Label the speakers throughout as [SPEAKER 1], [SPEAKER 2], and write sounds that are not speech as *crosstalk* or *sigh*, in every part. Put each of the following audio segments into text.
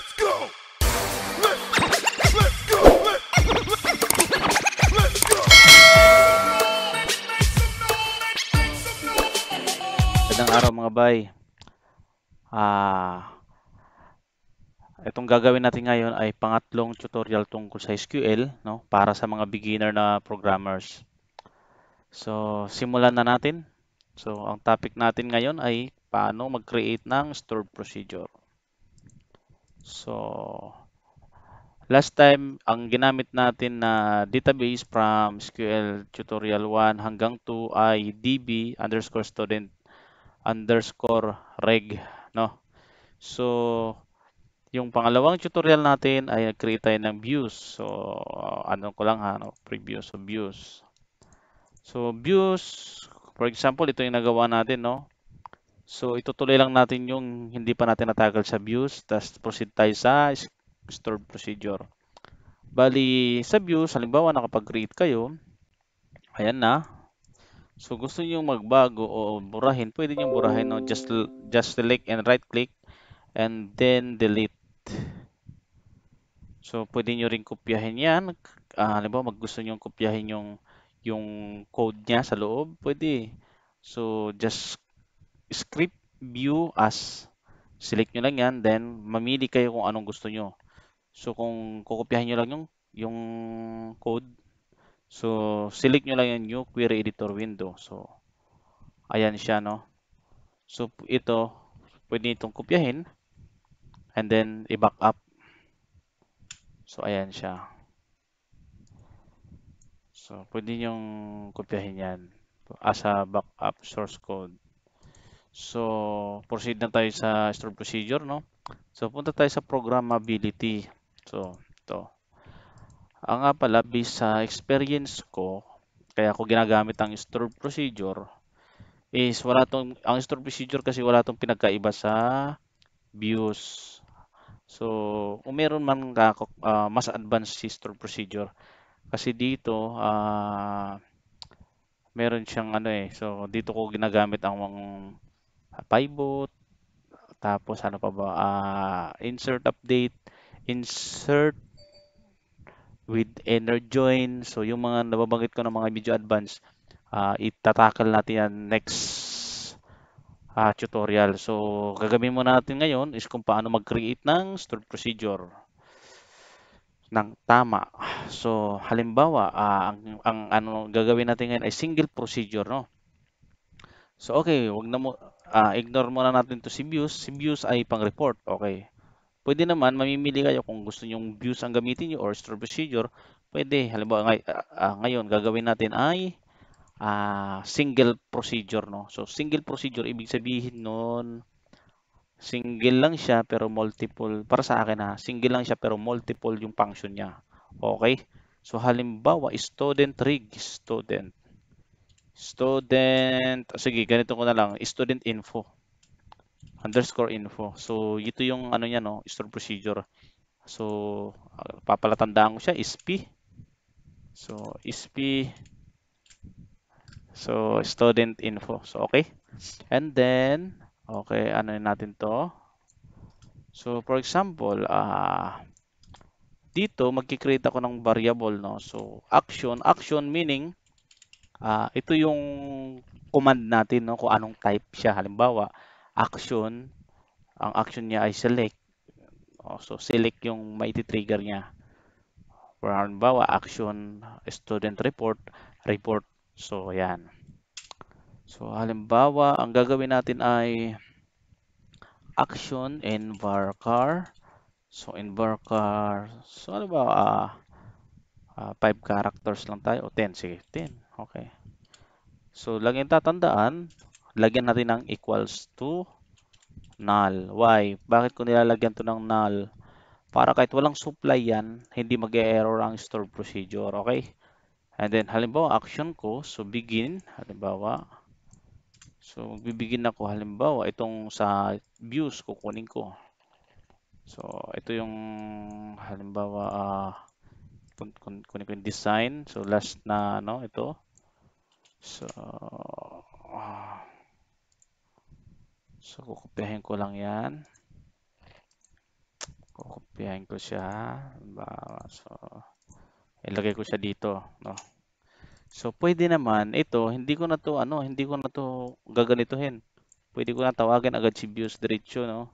[SPEAKER 1] Let's go! Let's, go! let's go! Magandang araw mga bay. Ah, itong gagawin natin ngayon ay pangatlong tutorial tungkol sa SQL no, para sa mga beginner na programmers. So, simulan na natin. So, ang topic natin ngayon ay paano mag-create ng stored procedure. So, last time, ang ginamit natin na database from SQL Tutorial 1 hanggang 2 ay db underscore student underscore reg. No? So, yung pangalawang tutorial natin ay nag-create tayo ng views. So, ano ko lang ha, no? preview. So, views. So, views, for example, ito yung nagawa natin, no? So, itutuloy lang natin yung hindi pa natin natagal sa views. Tapos, proceed tayo sa stored procedure. Bali, sa views, halimbawa nakapag-create kayo, ayan na. So, gusto niyo magbago o burahin, pwede niyo burahin. No? Just, just select and right-click and then delete. So, pwede niyo ring kopyahin yan. Uh, halimbawa, mag gusto nyo kopyahin yung, yung code niya sa loob, pwede. So, just script view as. Select nyo lang yan. Then, mamili kayo kung anong gusto nyo. So, kung kukopyahin nyo lang yung, yung code, so, select nyo lang yan new query editor window. So, ayan siya, no? So, ito, pwede itong kopyahin. And then, i-back up. So, ayan siya. So, pwede nyong kopyahin yan as a backup source code. So, proceed na tayo sa stored procedure, no? So, punta tayo sa programmability. So, to Ang nga pala, based sa experience ko, kaya ako ginagamit ang stored procedure, is wala tong, ang stored procedure kasi wala tong pinagkaiba sa views. So, kung meron man ka, uh, ah, mas advanced si stored procedure, kasi dito, ah, uh, meron siyang ano eh. So, dito ko ginagamit ang mga pivot, tapos ano pa ba, uh, insert update, insert with inner join. So yung mga nababanggit ko ng mga video advance uh, ah, itatakal natin yan next uh, tutorial. So gagawin mo natin ngayon is kung paano mag-create ng stored procedure ng tama. So halimbawa, uh, ang, ang ano gagawin natin ngayon ay single procedure, no? So okay, wag na mo uh, ignore muna natin to si views. Si views ay pang report. Okay. Pwede naman, mamimili kayo kung gusto nyong views ang gamitin nyo or store procedure. Pwede. Halimbawa, ngay uh, uh, ngayon, gagawin natin ay uh, single procedure. No? So, single procedure, ibig sabihin nun, single lang siya pero multiple. Para sa akin ha, single lang siya pero multiple yung function niya. Okay? So, halimbawa, student rig, student. Student, oh, sige, ganito ko na lang, student info. Underscore info. So, ito yung ano niya, no, stored procedure. So, ah, papalatandaan ko siya is So, is So, student info. So, okay. And then, okay, ano natin to? So, for example, ah, uh, dito, magkikreate ako ng variable, no? So, action. Action meaning, ah, ito yung command natin no kung anong type siya halimbawa action ang action niya ay select oh, so select yung maiti-trigger niya for halimbawa action student report report so ayan so halimbawa ang gagawin natin ay action var car so embarkar so ano ba uh, uh, 5 characters lang tayo o 10 sige 10 Okay. So, lagi tatandaan, lagyan natin ng equals to null. Why? Bakit ko nilalagyan to ng null? Para kahit walang supply yan, hindi mag-error ang store procedure. Okay? And then, halimbawa, action ko. So, begin. Halimbawa. So, magbibigin ako. Halimbawa, itong sa views, kukunin ko. So, ito yung halimbawa, uh, kunin ko yung design. So, last na, ano, ito. So, so kukopyahin ko lang yan. Kukopyahin ko siya. So, ilagay ko siya dito. No? So, pwede naman ito, hindi ko na to ano, hindi ko na to gaganituhin. Pwede ko na tawagin agad si views diretso, no?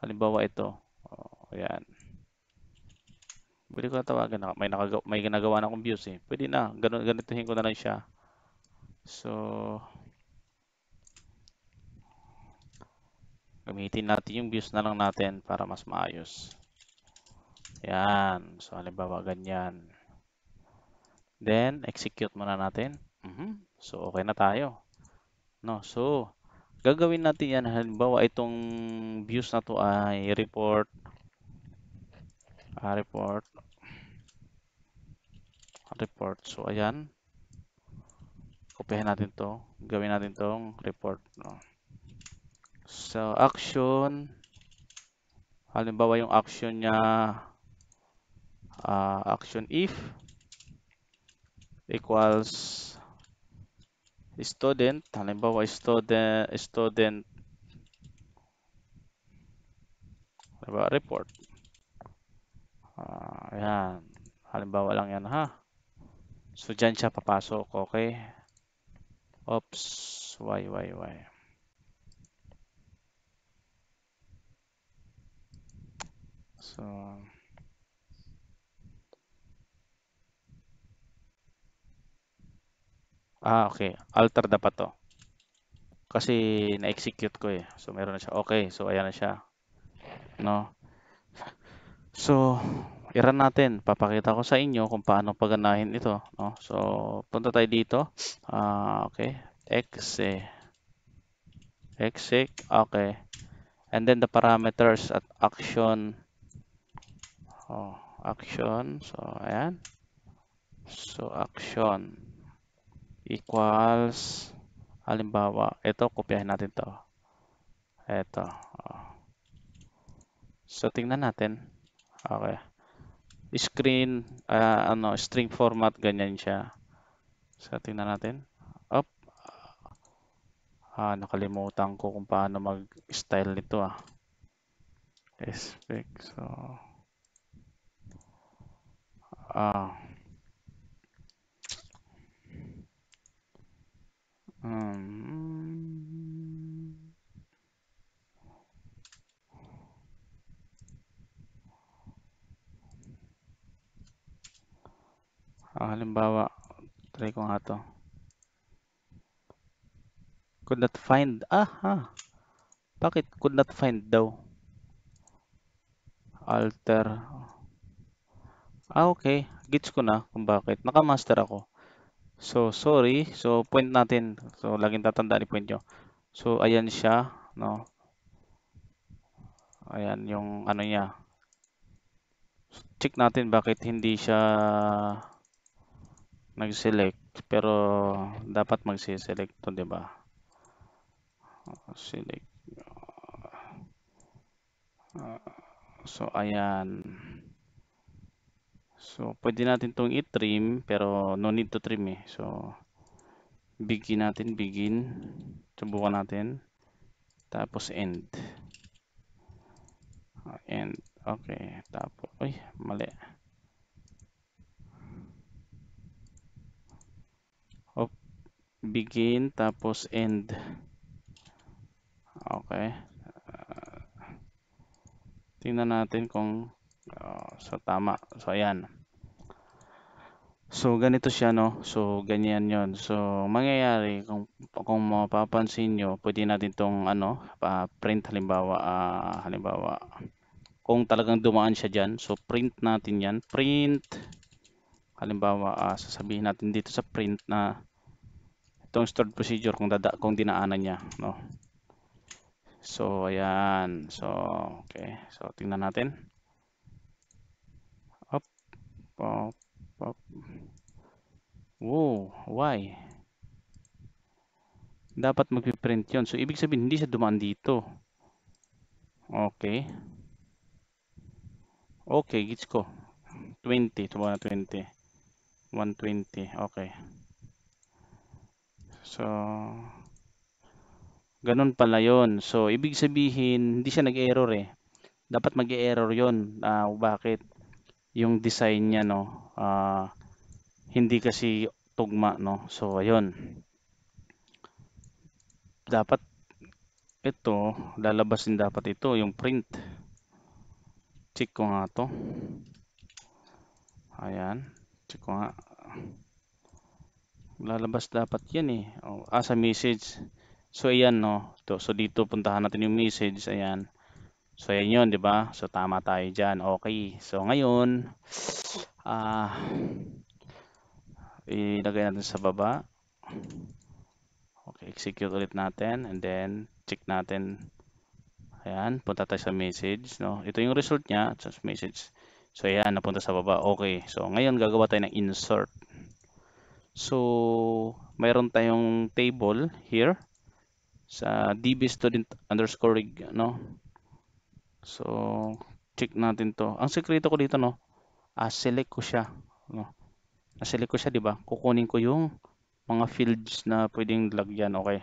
[SPEAKER 1] Halimbawa ito. Oh, ayan. Pwede ko na tawagin. May, nakaga may ginagawa na akong views eh. Pwede na. Ganun, ganituhin ko na lang siya. So, gamitin natin yung views na lang natin para mas maayos. Yan. So, halimbawa ganyan. Then, execute muna natin. Mm -hmm. So, okay na tayo. No, so, gagawin natin yan. Halimbawa, itong views na to ay report. Uh, report. Report. So, ayan kopyahin natin to gawin natin tong report no so action halimbawa yung action niya uh, action if equals student halimbawa student student halimbawa report uh, ayan halimbawa lang yan ha so dyan siya papasok okay Oops, why, why, why? So, ah, okay. Alter dapat to. Kasi na-execute ko eh. So, meron na siya. Okay, so ayan na siya. No? So, tira natin. Papakita ko sa inyo kung paano paganahin ito. No? So, punta tayo dito. Uh, okay. Exe. Exec. Okay. And then the parameters at action. Oh, action. So, ayan. So, action equals halimbawa, ito, kopyahin natin to. Ito. Oh. Ah. So, tingnan natin. Okay screen, uh, ano, string format, ganyan siya. So, tingnan natin. Up. Ah, nakalimutan ko kung paano mag-style nito ah. Aspect. So, ah. Um, Oh, halimbawa, try ko nga to. Could not find. Ah, ha. Ah. Bakit could not find daw? Alter. Ah, okay. Gets ko na kung bakit. Nakamaster ako. So, sorry. So, point natin. So, laging tatandaan ni point nyo. So, ayan siya. No? Ayan yung ano niya. So, check natin bakit hindi siya nag-select pero dapat mag-select to, 'di ba? Select. Uh, so ayan. So pwede natin tong i-trim pero no need to trim eh. So begin natin, begin. Subukan natin. Tapos end. Uh, end. Okay, tapos oy, mali. begin tapos end okay uh, tingnan natin kung uh, so tama so ayan so ganito siya no so ganyan yon so mangyayari kung kung mapapansin niyo pwede natin tong ano pa print halimbawa uh, halimbawa kung talagang dumaan siya diyan so print natin yan print halimbawa uh, sasabihin natin dito sa print na itong stored procedure kung dada kung dinaanan niya no so ayan so okay so tingnan natin up pop up wow why dapat magpi-print yon so ibig sabihin hindi siya dumaan dito okay okay gets ko 20 tumawa na 20 120 okay So, ganun pala yon So, ibig sabihin, hindi siya nag-error eh. Dapat mag-error yon uh, ah, Bakit? Yung design niya, no? Uh, hindi kasi tugma, no? So, ayun. Dapat ito, lalabas din dapat ito, yung print. Check ko nga to. Ayan. Check ko nga lalabas dapat yan eh oh, as ah, a message so ayan no to, so dito puntahan natin yung message ayan so ayan yun di ba so tama tayo dyan okay so ngayon ah uh, ilagay natin sa baba okay execute ulit natin and then check natin ayan punta tayo sa message no ito yung result niya sa message so ayan napunta sa baba okay so ngayon gagawa tayo ng insert So, mayroon tayong table here sa db student underscore rig, no? So, check natin to. Ang sekreto ko dito, no? Ah, select ko siya. No? Ah, select ko siya, di ba? Kukunin ko yung mga fields na pwedeng lagyan, okay?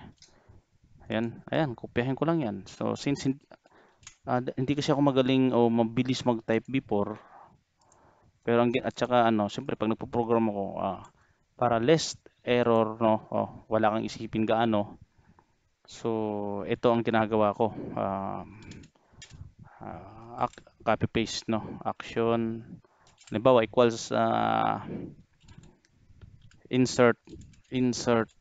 [SPEAKER 1] Ayan, ayan, kopyahin ko lang yan. So, since uh, hindi kasi ako magaling o mabilis mag-type before, pero ang, at saka ano, siyempre pag nagpo-program ako, ah, uh, para less error no oh, wala kang isipin gaano so ito ang ginagawa ko uh, ah, uh, ah, copy paste no action halimbawa equals uh, insert insert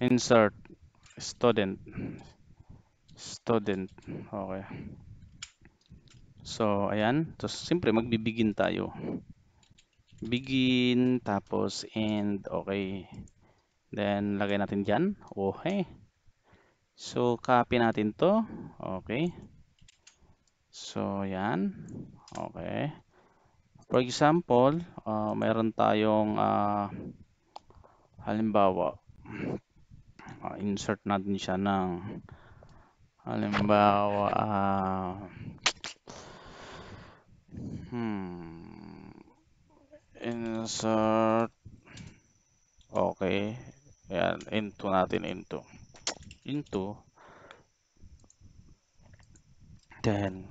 [SPEAKER 1] insert student student okay so ayan so simple magbibigin tayo begin, tapos end, okay. Then, lagay natin dyan, okay. So, copy natin to, okay. So, yan, okay. For example, uh, meron tayong, uh, halimbawa, uh, insert natin siya ng, halimbawa, uh, hmm, insert okay yan into natin into into then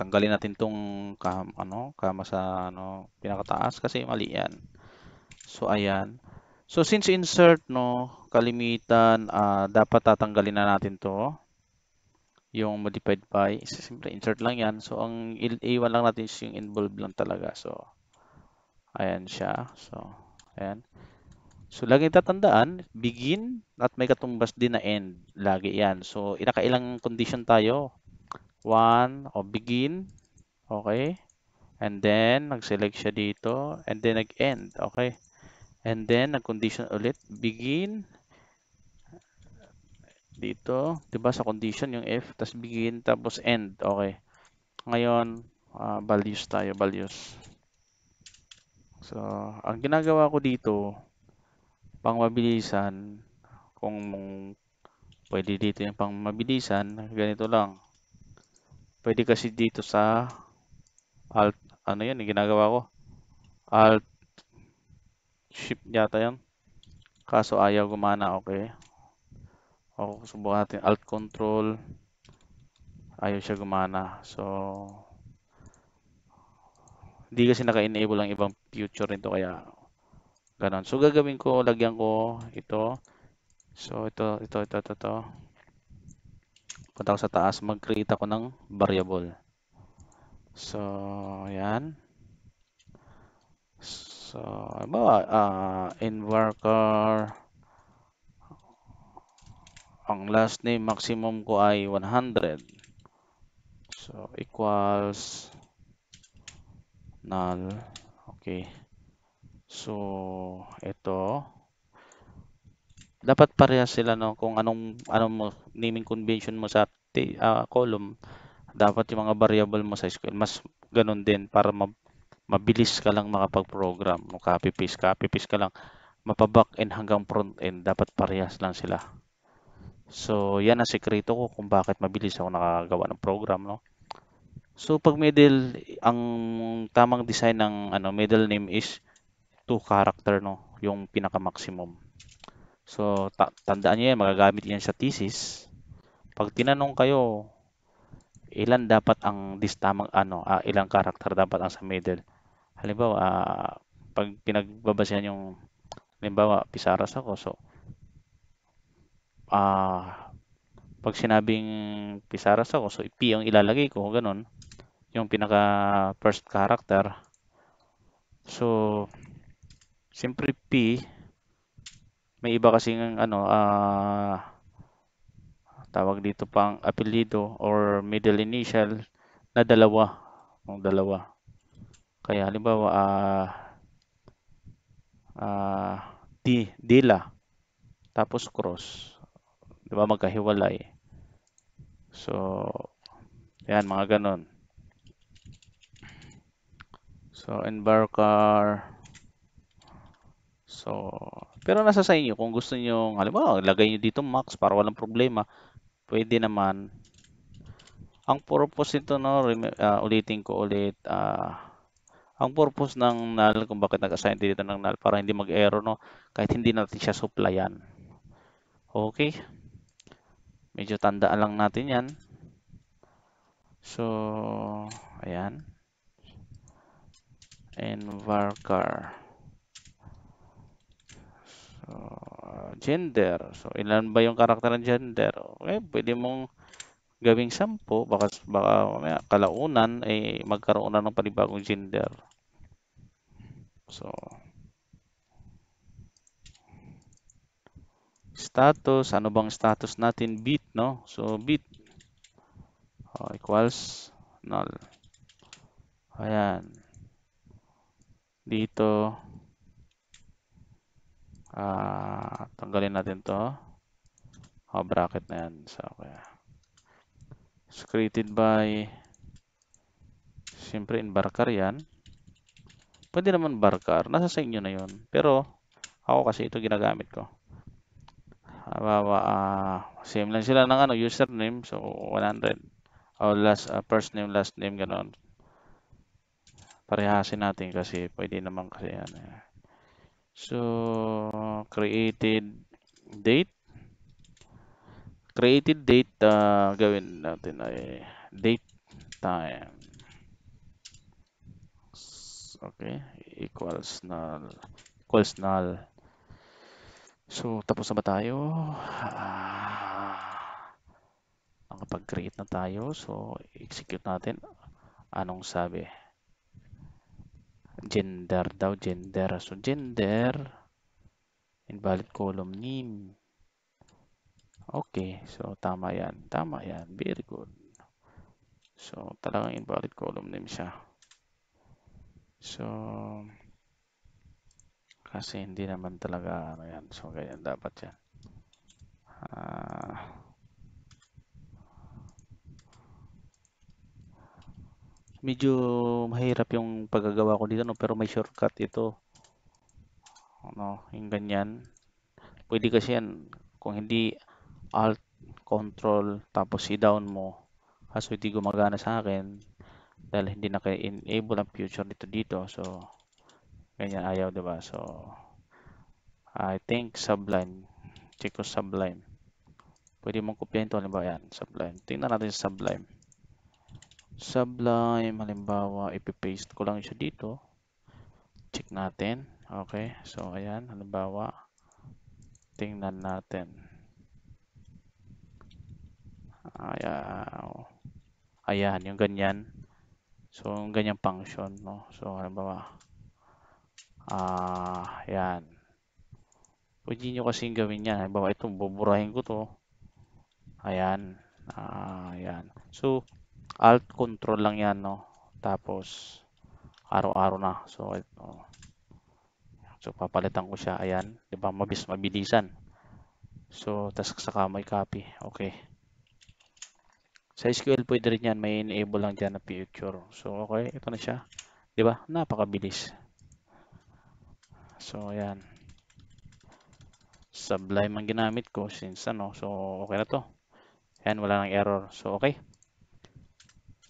[SPEAKER 1] tanggalin natin tong kam ano kama sa ano pinakataas kasi mali yan so ayan so since insert no kalimitan uh, dapat tatanggalin na natin to yung modified by. Simple insert lang yan. So, ang iiwan lang natin is yung involved lang talaga. So, ayan siya. So, ayan. So, lagi tatandaan, begin at may katumbas din na end. Lagi yan. So, inakailang condition tayo. 1 o begin. Okay. And then, nag-select siya dito. And then, nag-end. Okay. And then, nag-condition ulit. Begin dito, 'di ba sa condition yung if, tapos begin, tapos end. Okay. Ngayon, uh, values tayo, values. So, ang ginagawa ko dito, pang mabilisan, kung pwede dito yung pang mabilisan, ganito lang. Pwede kasi dito sa alt, ano yun, ginagawa ko? Alt, shift yata yan. Kaso ayaw gumana, okay. O, oh, subukan natin Alt Control. Ayaw siya gumana. So, hindi kasi naka-enable ang ibang future nito kaya ganun. So, gagawin ko, lagyan ko ito. So, ito, ito, ito, ito, ito. Punta ko sa taas, mag-create ako ng variable. So, ayan. So, ba? Uh, invar car ang last name maximum ko ay 100 so equals null okay so ito dapat parehas sila no kung anong anong naming convention mo sa uh, column dapat yung mga variable mo sa SQL mas ganun din para ma mabilis ka lang makapag-program. Copy-paste, copy-paste ka lang. mapa back end hanggang front-end, dapat parehas lang sila. So, yan ang sekreto ko kung bakit mabilis ako nakagawa ng program, no? So, pag middle, ang tamang design ng ano, middle name is two character, no? Yung pinaka-maximum. So, ta tandaan niyo yan, magagamit yan sa thesis. Pag tinanong kayo, ilan dapat ang this tamang ano, uh, ilang character dapat ang sa middle. Halimbawa, uh, pag pinagbabasehan yung halimbawa, pisaras ako, so ah, pag sinabing Pisaras ako, so P ang ilalagay ko, ganun. Yung pinaka first character. So, siyempre P, may iba kasi ng ano, ah, tawag dito pang apelido or middle initial na dalawa. Ng dalawa. Kaya halimbawa, ah, ah, D, Dila, tapos cross. 'di ba magkahiwalay. So, yan mga ganun. So, embarkar. So, pero nasa sa inyo kung gusto niyo, halimbawa, lagay niyo dito max para walang problema. Pwede naman. Ang purpose nito no, uh, ulitin ko ulit, uh, ang purpose ng null kung bakit nag-assign dito ng null para hindi mag-error no, kahit hindi natin siya supplyan. Okay? Medyo tandaan lang natin yan. So, ayan. And Envarcar. So, gender. So, ilan ba yung karakter ng gender? Okay, pwede mong gawing sampo, baka, baka may kalaunan, eh, magkaroon na ng panibagong gender. So, status, ano bang status natin? Bit, no? So, bit oh, equals null. Ayan. Dito, ah, tanggalin natin to. Oh, bracket na yan. So, okay. It's created by, siyempre, embarkar yan. Pwede naman barkar. Nasa sa inyo na yon Pero, ako kasi ito ginagamit ko. Halimbawa, uh, ah, same lang sila ng ano, username. So, 100. O last, uh, first name, last name, ganoon. Parehasin natin kasi pwede naman kasi ano yan. So, created date. Created date, uh, gawin natin ay date time. Okay, equals null. Equals null. So, tapos na ba tayo? Ah, pag create na tayo. So, execute natin. Anong sabi? Gender daw, gender. So, gender, invalid column name. Okay, so tama yan. Tama yan. Very good. So, talagang invalid column name siya. So, kasi hindi naman talaga ano yan so ganyan dapat yan uh, medyo mahirap yung paggagawa ko dito no pero may shortcut ito ano yung ganyan pwede kasi yan kung hindi alt control tapos i-down mo kaso hindi gumagana sa akin dahil hindi naka-enable ang future nito dito so Ganyan ayaw, di ba? So, I think Sublime. Check ko Sublime. Pwede mong kopyahin ito. Halimbawa yan, Sublime. Tingnan natin sa Sublime. Sublime, halimbawa, ipipaste ko lang siya dito. Check natin. Okay. So, ayan. Halimbawa, tingnan natin. Ayaw. Ayan, yung ganyan. So, yung ganyang function, no? So, halimbawa, Ah, yan. Pwede nyo kasing gawin yan. Halimbawa, itong buburahin ko to. Ayan. Ah, ayan. So, alt control lang yan, no? Tapos, araw-araw na. So, ito. Oh. So, papalitan ko siya. Ayan. Di ba? Mabis, mabilisan. So, task sa may copy. Okay. Sa SQL pwede rin yan. May enable lang dyan na picture. So, okay. Ito na siya. Di ba? Napakabilis. So, ayan. Sublime ang ginamit ko since ano. So, okay na to. Ayan, wala nang error. So, okay.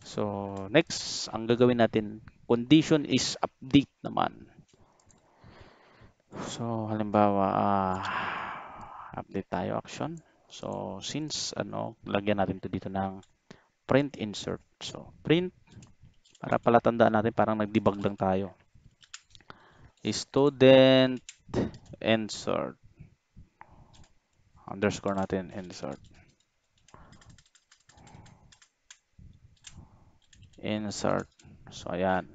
[SPEAKER 1] So, next, ang gagawin natin, condition is update naman. So, halimbawa, uh, update tayo action. So, since, ano, lagyan natin to dito ng print insert. So, print, para palatandaan natin, parang nag-debug lang tayo student insert underscore natin insert insert so ayan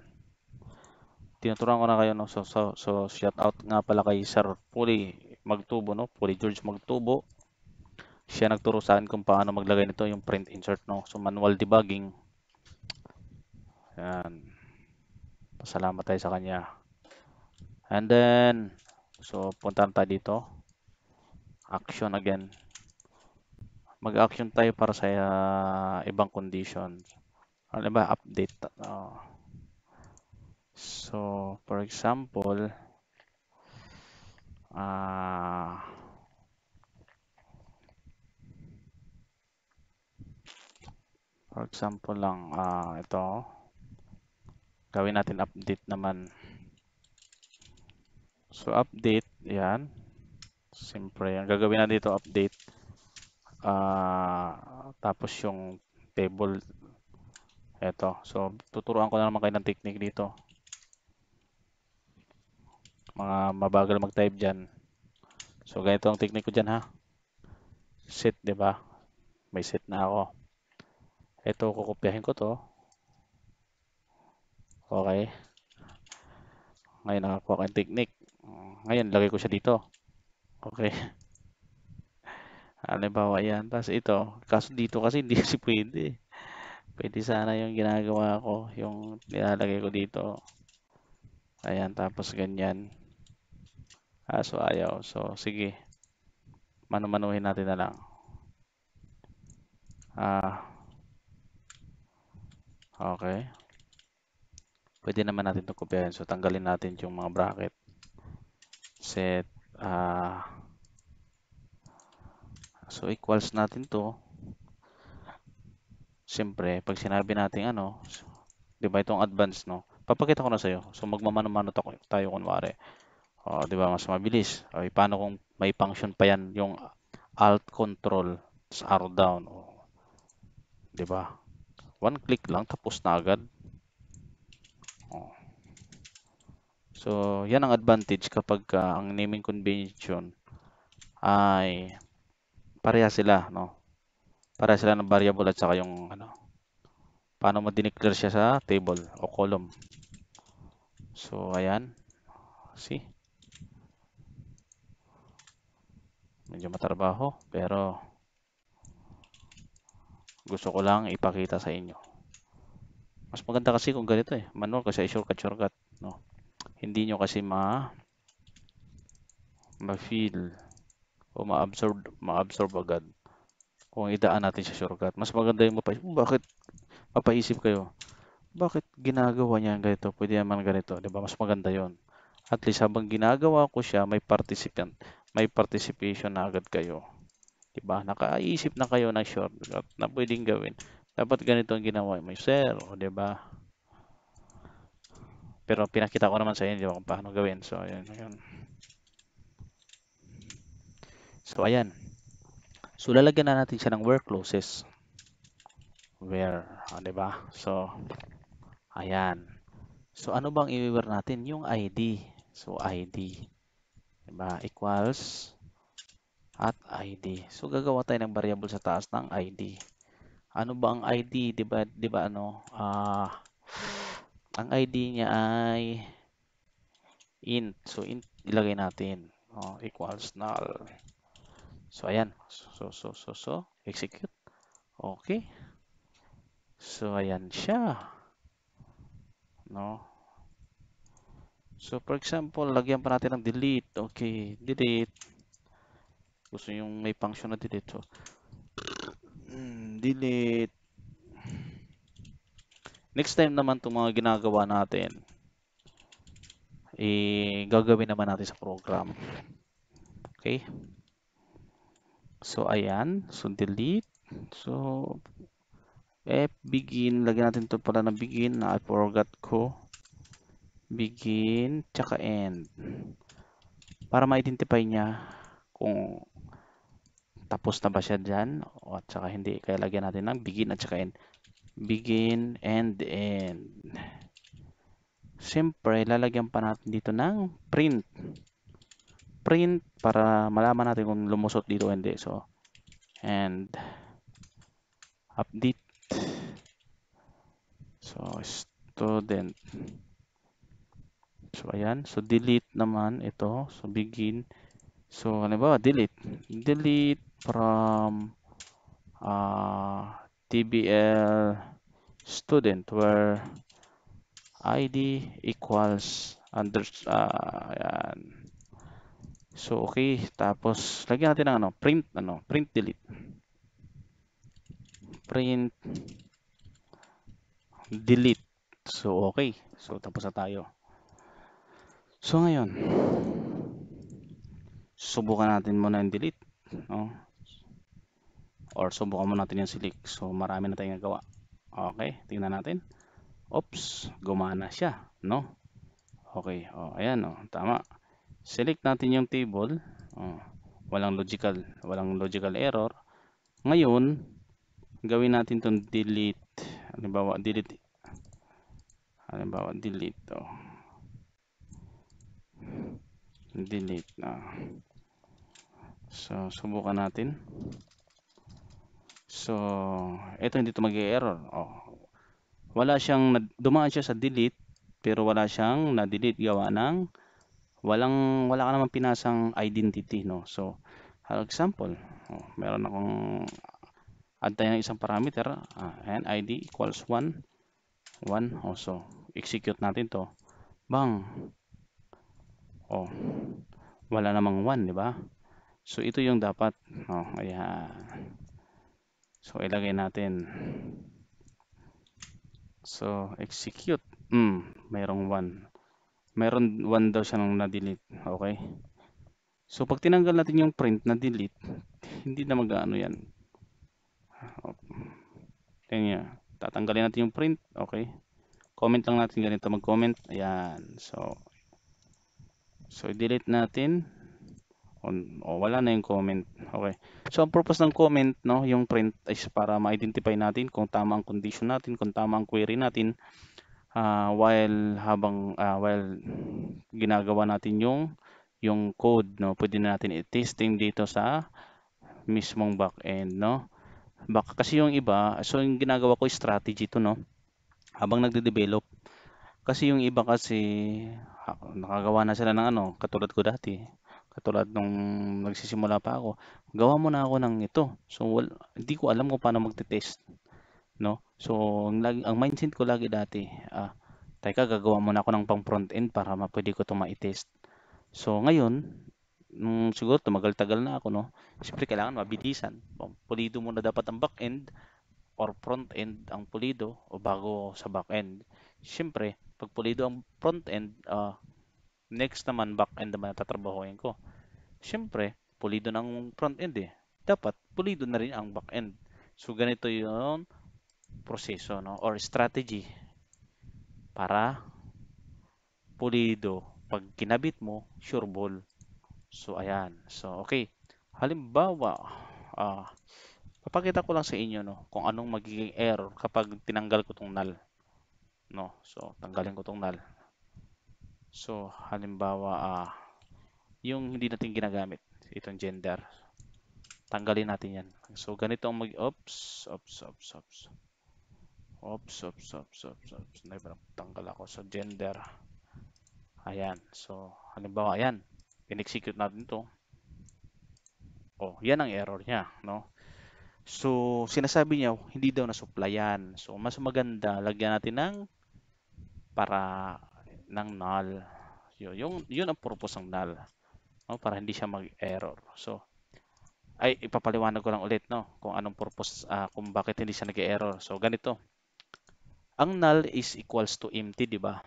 [SPEAKER 1] tinuturuan ko na kayo no so, so, so shout out nga pala kay Sir Puli Magtubo no Puli George Magtubo siya nagturo sa akin kung paano maglagay nito yung print insert no so manual debugging ayan pasalamat tayo sa kanya And then, so punta tayo dito. Action again. Mag-action tayo para sa uh, ibang conditions. Alam ano ba, update. Uh, so, for example, uh, for example lang, uh, ito. Gawin natin update naman. So, update. Yan. Siyempre, ang gagawin na dito, update. Uh, tapos yung table. Ito. So, tuturuan ko na naman kayo ng technique dito. Mga mabagal mag-type diyan. So, ganito ang technique ko diyan ha. Set, 'di ba May set na ako. Ito, kukopyahin ko to. Okay. Ngayon, nakakuha ko yung technique. Ngayon, oh, lagay ko siya dito. Okay. Halimbawa yan. Tapos ito, kaso dito kasi hindi *laughs* si pwede. Pwede sana yung ginagawa ko, yung nilalagay ko dito. Ayan, tapos ganyan. Kaso ah, ayaw. So, sige. Manumanuhin natin na lang. Ah. Okay. Pwede naman natin itong kopyahin. So, tanggalin natin yung mga bracket set uh, so equals natin to siyempre pag sinabi natin ano di ba itong advance no papakita ko na sa iyo so magmamano-mano tayo kunwari o, oh, di ba, mas mabilis. O, paano kung may function pa yan, yung alt control, sa arrow down. O, oh, di ba? One click lang, tapos na agad. O. Oh. So, yan ang advantage kapag uh, ang naming convention ay pareha sila, no? Pareha sila ng variable at saka yung ano paano mo dineclare siya sa table o column. So, ayan. See? Medyo matrabaho, pero gusto ko lang ipakita sa inyo. Mas maganda kasi kung ganito eh. Manual kasi shortcut shortcut, no? hindi nyo kasi ma ma-feel o ma-absorb ma-absorb agad kung idaan natin sa shortcut. Mas maganda yung mapaisip. Bakit mapaisip kayo? Bakit ginagawa niya ganito? Pwede naman ganito. ba diba? Mas maganda yon At least habang ginagawa ko siya, may participant, may participation na agad kayo. ba diba? Nakaisip na kayo ng shortcut na pwedeng gawin. Dapat ganito ang ginawa mo, sir. O ba pero pinakita ko naman sa inyo kung paano gawin. So, ayan. ayan. So, ayan. So, lalagyan na natin siya ng where closes. Where. Ah, diba? So, ayan. So, ano bang i-where natin? Yung ID. So, ID. Diba? Equals at ID. So, gagawa tayo ng variable sa taas ng ID. Ano ba ang ID? Diba, diba ano? Ah... Uh, ang ID niya ay int. So, int ilagay natin. Oh, equals null. So, ayan. So, so, so, so. Execute. Okay. So, ayan siya. No? So, for example, lagyan pa natin ng delete. Okay, delete. Gusto yung may function na delete. So, mm, delete. Next time naman itong mga ginagawa natin, i eh, gagawin naman natin sa program. Okay? So, ayan. So, delete. So, F begin. Lagyan natin ito pala ng begin na I forgot ko. Begin, tsaka end. Para ma-identify niya kung tapos na ba siya dyan o tsaka hindi. Kaya lagyan natin ng begin at saka end begin and end. Siyempre, lalagyan pa natin dito ng print. Print para malaman natin kung lumusot dito o hindi. So, and update. So, student. So, ayan. So, delete naman ito. So, begin. So, ano ba? delete. Delete from uh, TBL student where ID equals under uh, ayan. So okay, tapos lagyan natin ng ano, print ano, print delete. Print delete. So okay. So tapos na tayo. So ngayon, subukan natin muna 'yung delete, no? or subukan mo natin yung select. So marami na tayong gagawa Okay, tingnan natin. Oops, gumana siya, no? Okay, oh, ayan oh, tama. Select natin yung table. Oh, walang logical, walang logical error. Ngayon, gawin natin tong delete. Halimbawa, delete. Halimbawa, delete oh. Delete na. Oh. So, subukan natin. So, ito hindi to mag-error. Oh. Wala siyang dumaan siya sa delete pero wala siyang na-delete gawa ng walang wala ka naman pinasang identity no. So, for example, oh, meron akong add tayo ng isang parameter, ah, and id equals 1 1 oh, so execute natin to. Bang. Oh. Wala namang 1, di ba? So ito yung dapat. Oh, ayan. So, ilagay natin. So, execute. Mm, mayroong 1. Meron 1 daw siya nang na-delete. Okay. So, pag tinanggal natin yung print na delete, hindi na mag aano yan. Tingnan nyo. Tatanggalin natin yung print. Okay. Comment lang natin ganito. Mag-comment. Ayan. So, so delete natin on o oh, wala na yung comment okay so ang purpose ng comment no yung print is para ma-identify natin kung tama ang condition natin kung tama ang query natin uh, while habang uh, while ginagawa natin yung yung code no pwede na natin i-testing dito sa mismong back end no baka kasi yung iba so yung ginagawa ko strategy to no habang nagde-develop kasi yung iba kasi nakagawa na sila ng ano katulad ko dati katulad nung nagsisimula pa ako, gawa mo na ako ng ito. So, well, hindi ko alam kung paano magte-test. No? So, ang, ang mindset ko lagi dati, ah, teka, gagawa na ako ng pang front end para mapwede ko itong ma-test. So, ngayon, nung siguro tumagal-tagal na ako, no? Siyempre, kailangan mabilisan. Pulido muna dapat ang back end or front end ang pulido o bago sa back end. Siyempre, pag pulido ang front end, ah, Next naman, back-end naman tatrabahuin ko. Siyempre, pulido ng front-end eh. Dapat, pulido na rin ang back-end. So, ganito yung proseso no? or strategy para pulido. Pag kinabit mo, sure ball. So, ayan. So, okay. Halimbawa, ah, papakita ko lang sa inyo no, kung anong magiging error kapag tinanggal ko tong null. No? So, tanggalin ko tong null. So, halimbawa, ah, yung hindi natin ginagamit, itong gender. Tanggalin natin yan. So, ganito ang mag... Oops, oops, oops, oops. Oops, oops, oops, oops, oops. Never tanggal ako. So, gender. Ayan. So, halimbawa, ayan. In-execute natin to. Oh, yan ang error niya, no? So, sinasabi niya, hindi daw na-supply yan. So, mas maganda, lagyan natin ng para ng null. So, yung, yun ang purpose ng null. No? Para hindi siya mag-error. So, ay ipapaliwanag ko lang ulit no kung anong purpose uh, kung bakit hindi siya nag-error. So ganito. Ang null is equals to empty, di ba?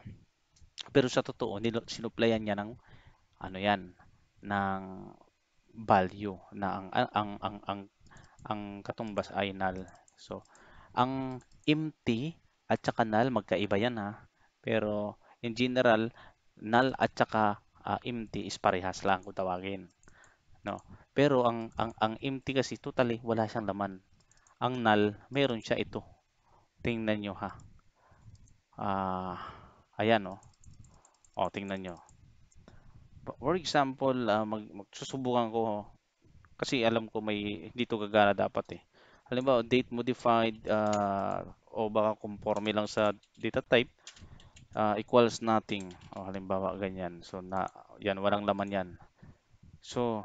[SPEAKER 1] Pero sa totoo, sinuplayan niya ng ano 'yan ng value na ang ang ang ang, ang katumbas ay null. So ang empty at saka null magkaiba 'yan ha. Pero in general, null at saka uh, empty is parehas lang kung tawagin. No? Pero ang, ang, ang empty kasi totally wala siyang laman. Ang null, meron siya ito. Tingnan niyo ha. Uh, ayan oh Oh. tingnan niyo For example, uh, mag, magsusubukan ko kasi alam ko may dito gagana dapat eh. Halimbawa, date modified uh, o baka conforme lang sa data type uh, equals nothing. O, halimbawa, ganyan. So, na, yan, walang laman yan. So,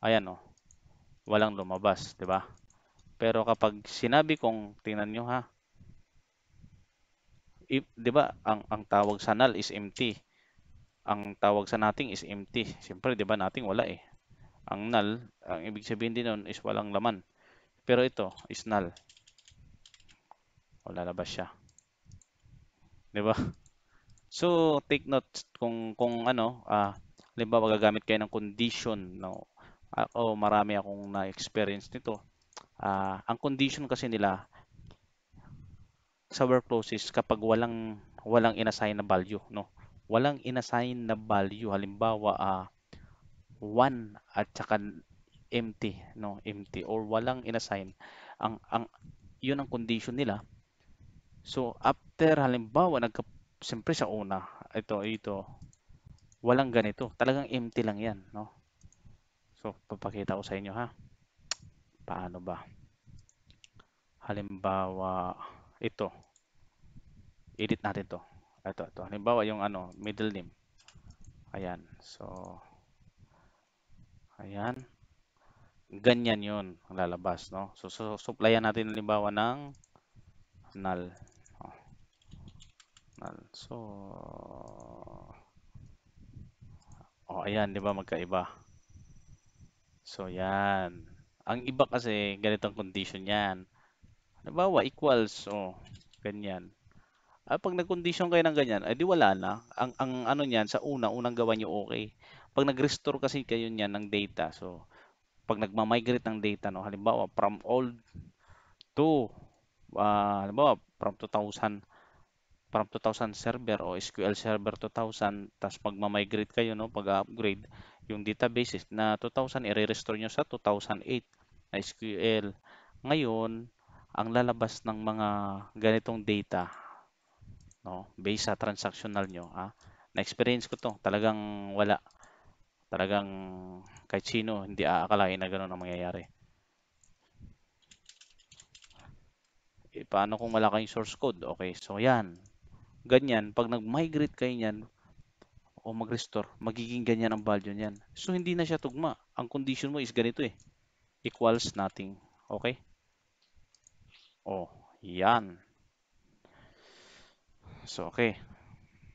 [SPEAKER 1] ayan oh. Walang lumabas, di ba? Pero kapag sinabi kong, tingnan niyo ha, if, di ba, ang, ang tawag sa null is empty. Ang tawag sa nating is empty. Siyempre, di ba, nating wala eh. Ang null, ang ibig sabihin din noon is walang laman. Pero ito is null. O, lalabas siya. 'di ba? So, take note kung kung ano, ah, limba magagamit kayo ng condition, no. Ah, oh, marami akong na-experience nito. Ah, ang condition kasi nila sa workflows kapag walang walang inassign na value, no. Walang inassign na value halimbawa ah 1 at saka empty, no, empty or walang inassign ang ang 'yun ang condition nila. So, up after halimbawa nagka siyempre sa una ito ito walang ganito talagang empty lang yan no so papakita ko sa inyo ha paano ba halimbawa ito edit natin to ito ito halimbawa yung ano middle name ayan so ayan ganyan yon ang lalabas no so, so supplyan natin halimbawa ng null So, oh ayan, di ba magkaiba? So, yan. Ang iba kasi, ganitong condition yan. Halimbawa, equals, oh, ganyan. Ah, pag nag-condition kayo ng ganyan, edi eh, wala na. Ang, ang ano niyan, sa una, unang gawa nyo okay. Pag nag-restore kasi kayo niyan ng data, so, pag nagmamigrate ng data, no, halimbawa, from old to, uh, halimbawa, from 2000 parang 2000 server o SQL server 2000 tapos magma-migrate kayo no pag-upgrade yung databases na 2000 i-restore nyo sa 2008 na SQL ngayon ang lalabas ng mga ganitong data no based sa transactional niyo ah na experience ko to talagang wala talagang kahit sino hindi aakalain na ganoon ang mangyayari e, paano kung wala kayong source code okay so yan ganyan, pag nag-migrate kayo niyan, o mag-restore, magiging ganyan ang value niyan. So, hindi na siya tugma. Ang condition mo is ganito eh. Equals nothing. Okay? Oh, yan. So, okay.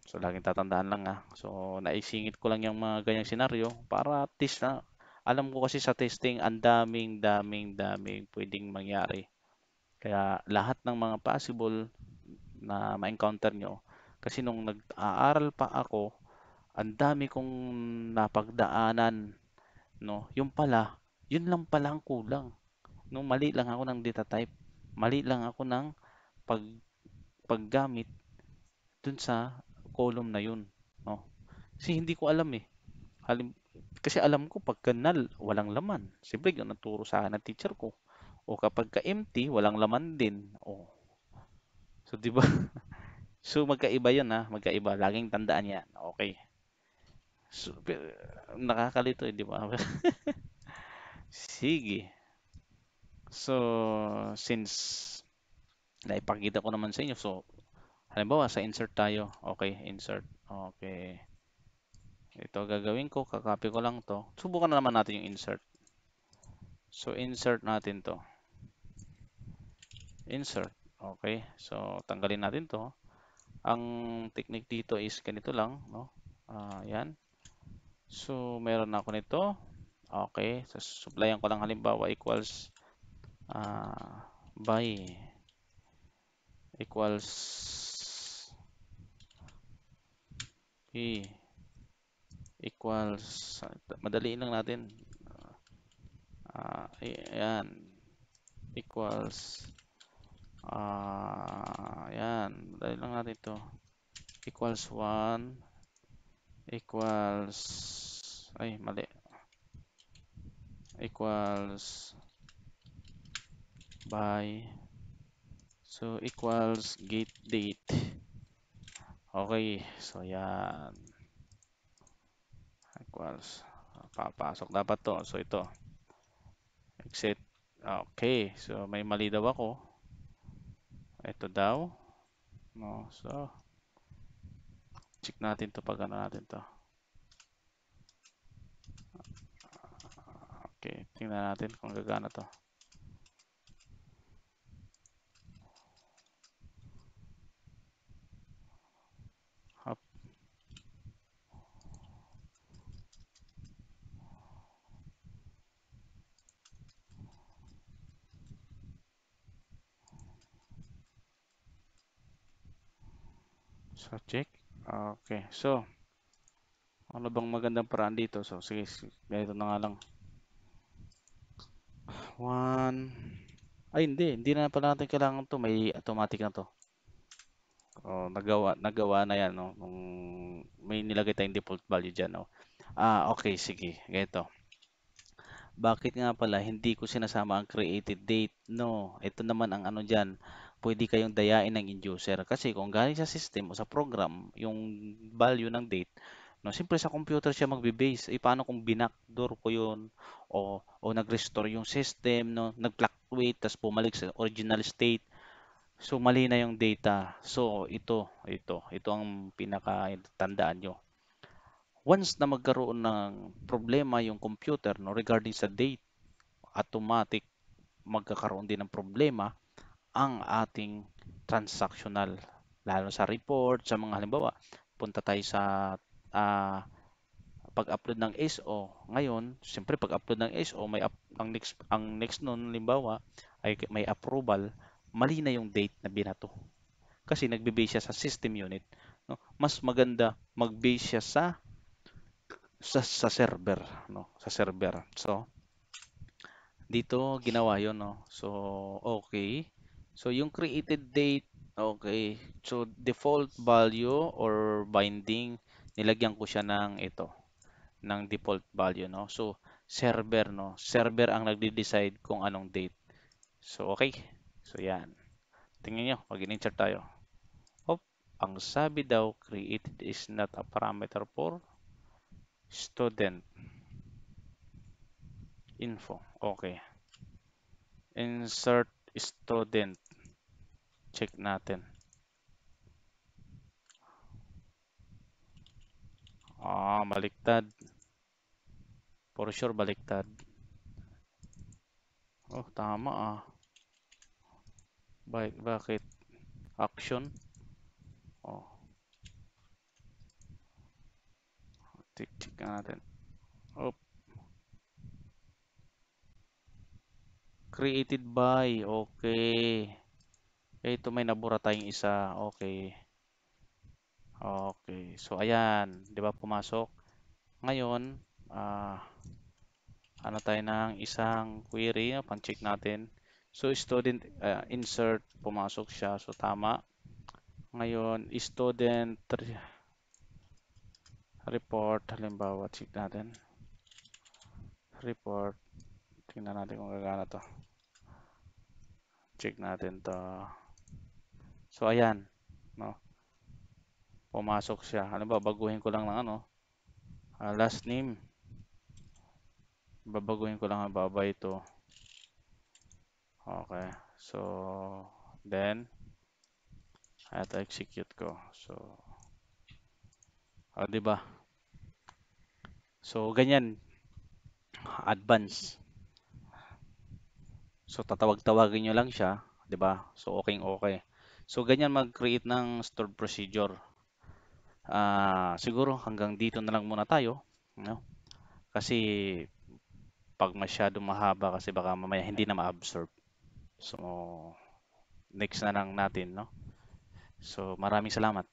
[SPEAKER 1] So, laging tatandaan lang ha. So, naisingit ko lang yung mga ganyang senaryo para at least na alam ko kasi sa testing, ang daming, daming, daming pwedeng mangyari. Kaya, lahat ng mga possible na ma-encounter nyo. Kasi nung nag-aaral pa ako, ang dami kong napagdaanan. No? Yung pala, yun lang pala ang kulang. No, mali lang ako ng data type. Mali lang ako ng pag, paggamit dun sa column na yun. No? Kasi hindi ko alam eh. Halim, kasi alam ko pag kanal, walang laman. Siyempre, yung naturo sa akin ng teacher ko. O kapag ka-empty, walang laman din. O So, di ba? *laughs* so, magkaiba yun ha. Ah. Magkaiba. Laging tandaan yan. Okay. So, nakakalito eh, di ba? *laughs* Sige. So, since naipakita ko naman sa inyo, so, halimbawa sa insert tayo. Okay, insert. Okay. Ito gagawin ko, kakopy ko lang to. Subukan na naman natin yung insert. So, insert natin to. Insert. Okay, so tanggalin natin to. Ang technique dito is ganito lang, no? Uh, yan. So, meron ako nito. Okay, so supplyan ko lang halimbawa equals uh, by equals p equals madaliin lang natin uh, ah, ah, yan. equals uh, yan, dali lang natin ito equals 1 equals ay mali equals by so equals gate date okay so yan equals papasok dapat to so ito exit okay so may mali daw ako ito daw. No, so check natin 'to pag ano natin 'to. Okay, tingnan natin kung gagana 'to. So, check. Okay. So, ano bang magandang paraan dito? So, sige, ganito na nga lang. One. Ay, hindi. Hindi na pala natin kailangan to May automatic na to. Oh, nagawa, nagawa na yan. No? Kung may nilagay tayong default value dyan. No? Ah, okay. Sige. Ganito. Bakit nga pala hindi ko sinasama ang created date? No. Ito naman ang ano dyan pwede kayong dayain ng inducer. Kasi kung galing sa system o sa program, yung value ng date, no, siyempre sa computer siya magbe-base. Eh, paano kung binakdoor ko yun o, o nag-restore yung system, no, nag-fluctuate, tapos bumalik sa original state. So, mali na yung data. So, ito, ito, ito ang pinaka-tandaan nyo once na magkaroon ng problema yung computer no regarding sa date automatic magkakaroon din ng problema ang ating transactional lalo sa report sa mga halimbawa punta tayo sa uh, pag-upload ng SO ngayon siyempre pag-upload ng SO may ang next ang next noon halimbawa ay may approval mali na yung date na binato kasi nagbe-base siya sa system unit no mas maganda mag-base siya sa sa, sa server no sa server so dito ginawa yon no so okay So yung created date, okay. So default value or binding, nilagyan ko siya ng ito, ng default value, no? So server, no? Server ang nagde-decide kung anong date. So okay. So yan. Tingnan nyo, pag in-insert tayo. Oh, ang sabi daw, created is not a parameter for student info. Okay. Insert student. Check natin. Ah, baliktad. For sure, baliktad. Oh, tama ah. Bak bakit? Action. Oh. Tik-tik natin. Oh. Created by. Okay. Eh, ito may nabura tayong isa. Okay. Okay. So, ayan. Di ba pumasok? Ngayon, ah, ano tayo ng isang query. Pang-check natin. So, student uh, insert. Pumasok siya. So, tama. Ngayon, student report. Halimbawa, check natin. Report. Tingnan natin kung gagana to. Check natin to. So ayan, no. Pumasok siya. Ano ba baguhin ko lang ng ano? Uh, last name. Babaguhin ko lang ang baba ito. Okay. So then at execute ko. So oh, 'di ba? So ganyan advance. So tatawag-tawagin niyo lang siya, 'di ba? So okay okay. So, ganyan mag-create ng stored procedure. Uh, siguro hanggang dito na lang muna tayo. No? Kasi pag masyado mahaba kasi baka mamaya hindi na ma-absorb. So, next na lang natin. No? So, maraming salamat.